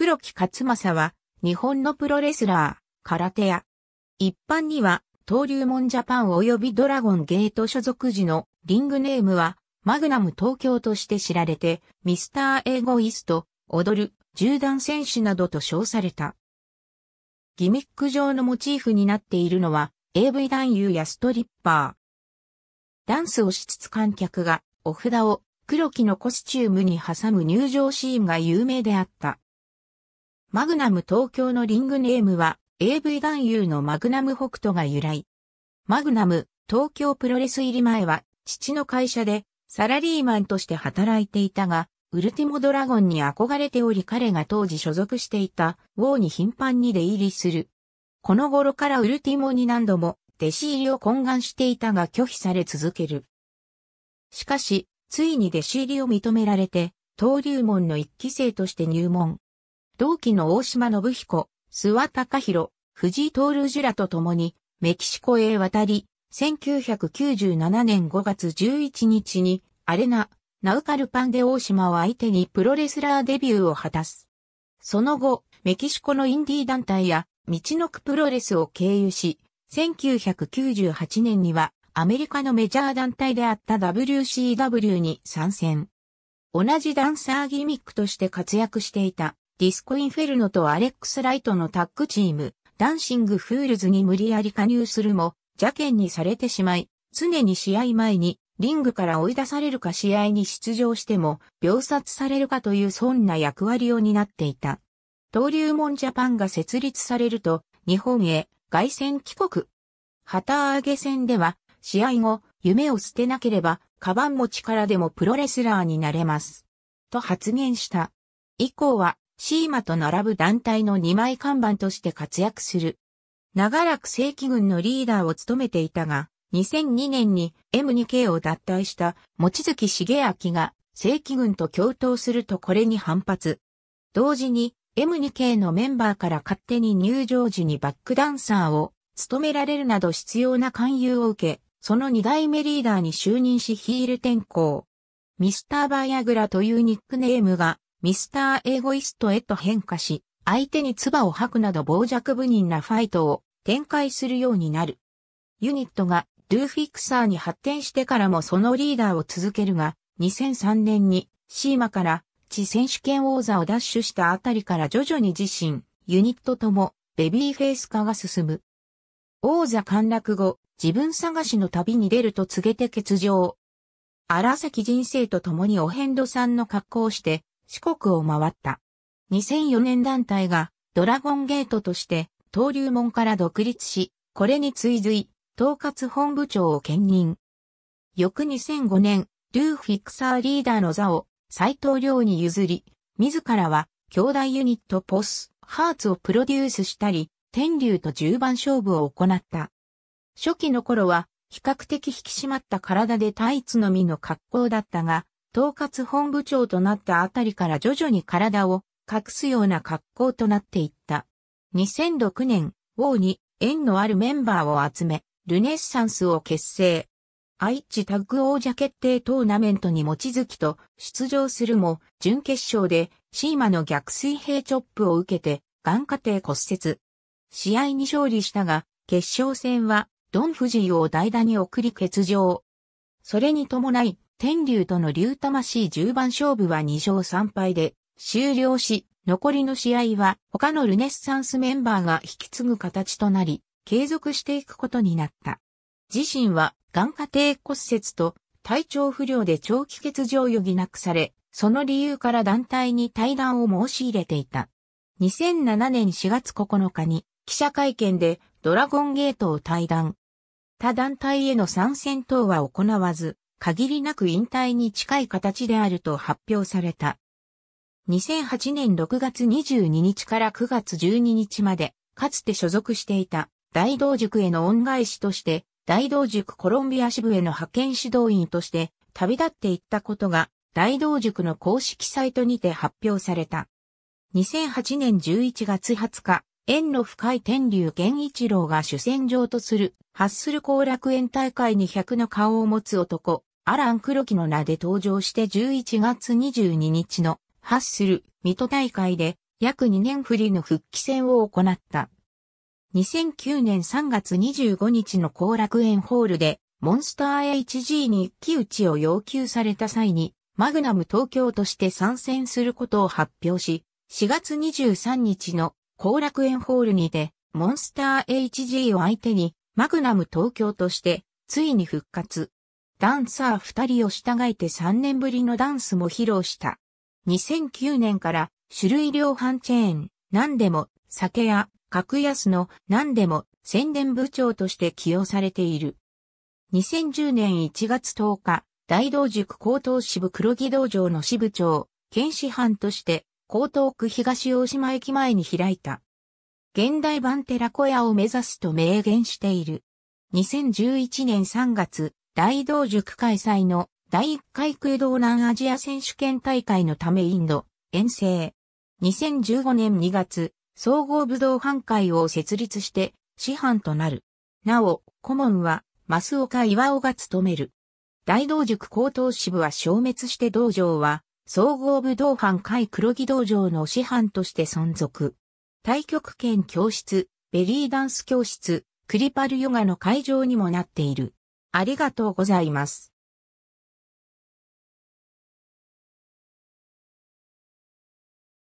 黒木勝正は、日本のプロレスラー、空手屋。一般には、登竜門ジャパン及びドラゴンゲート所属時のリングネームは、マグナム東京として知られて、ミスターエゴイスト、踊る、銃弾戦士などと称された。ギミック上のモチーフになっているのは、AV 男優やストリッパー。ダンスをしつつ観客が、お札を黒木のコスチュームに挟む入場シーンが有名であった。マグナム東京のリングネームは AV 男優のマグナム北斗が由来。マグナム東京プロレス入り前は父の会社でサラリーマンとして働いていたが、ウルティモドラゴンに憧れており彼が当時所属していたウォーに頻繁に出入りする。この頃からウルティモに何度も弟子入りを懇願していたが拒否され続ける。しかし、ついに弟子入りを認められて、登竜門の一期生として入門。同期の大島信彦、諏訪隆弘、藤井徹ジュらと共に、メキシコへ渡り、1997年5月11日に、アレナ、ナウカルパンで大島を相手にプロレスラーデビューを果たす。その後、メキシコのインディー団体や、道のくプロレスを経由し、1998年には、アメリカのメジャー団体であった WCW に参戦。同じダンサーギミックとして活躍していたディスコインフェルノとアレックス・ライトのタッグチーム、ダンシング・フールズに無理やり加入するも、邪険にされてしまい、常に試合前にリングから追い出されるか試合に出場しても秒殺されるかという損な役割を担っていた。登竜門ジャパンが設立されると日本へ外戦帰国。旗揚げ戦では試合後夢を捨てなければカバン持ちからでもプロレスラーになれます。と発言した。以降はシーマと並ぶ団体の2枚看板として活躍する。長らく正規軍のリーダーを務めていたが、2002年に M2K を脱退した望月茂明が正規軍と共闘するとこれに反発。同時に M2K のメンバーから勝手に入場時にバックダンサーを務められるなど必要な勧誘を受け、その2代目リーダーに就任しヒール転向。ミスターバイアグラというニックネームがミスターエゴイストへと変化し、相手に唾を吐くなど傍若無人なファイトを展開するようになる。ユニットがドゥーフィクサーに発展してからもそのリーダーを続けるが、2003年にシーマから地選手権王座を奪取したあたりから徐々に自身、ユニットともベビーフェイス化が進む。王座陥落後、自分探しの旅に出ると告げて欠場。荒崎人生と共にお遍路さんの格好をして、四国を回った。2004年団体がドラゴンゲートとして登竜門から独立し、これに追随、統括本部長を兼任。翌2005年、ルーフィクサーリーダーの座を斎藤亮に譲り、自らは兄弟ユニットポス、ハーツをプロデュースしたり、天竜と十番勝負を行った。初期の頃は比較的引き締まった体でタイツのみの格好だったが、統括本部長となったあたりから徐々に体を隠すような格好となっていった。2006年、王に縁のあるメンバーを集め、ルネッサンスを結成。愛知タッグ王者決定トーナメントに持ち月と出場するも、準決勝でシーマの逆水平チョップを受けて、眼下底骨折。試合に勝利したが、決勝戦は、ドン・フジーを代打に送り欠場。それに伴い、天竜との竜魂10番勝負は2勝3敗で終了し、残りの試合は他のルネッサンスメンバーが引き継ぐ形となり、継続していくことになった。自身は眼下低骨折と体調不良で長期欠場を余儀なくされ、その理由から団体に対談を申し入れていた。2007年4月9日に記者会見でドラゴンゲートを対談。他団体への参戦等は行わず、限りなく引退に近い形であると発表された。2008年6月22日から9月12日まで、かつて所属していた大道塾への恩返しとして、大道塾コロンビア支部への派遣指導員として旅立っていったことが、大道塾の公式サイトにて発表された。2008年11月20日、縁の深い天竜源一郎が主戦場とする、ハッスル後楽園大会に100の顔を持つ男、アラン・クロキの名で登場して11月22日のハッスル、水戸大会で約2年振りの復帰戦を行った。2009年3月25日の後楽園ホールでモンスター HG に一騎打ちを要求された際にマグナム東京として参戦することを発表し、4月23日の後楽園ホールにてモンスター HG を相手にマグナム東京としてついに復活。ダンサー二人を従えて3年ぶりのダンスも披露した。2009年から種類量販チェーン、何でも、酒屋、格安の何でも宣伝部長として起用されている。2010年1月10日、大道塾高等支部黒木道場の支部長、県市班として江東区東大島駅前に開いた。現代版寺小屋を目指すと明言している。2011年3月、大道塾開催の第1回空洞南アジア選手権大会のためインド、遠征。2015年2月、総合武道販会を設立して、師範となる。なお、顧問は、増岡岩尾が務める。大道塾高等支部は消滅して道場は、総合武道販会黒木道場の師範として存続。対極拳教室、ベリーダンス教室、クリパルヨガの会場にもなっている。ありがとうございます。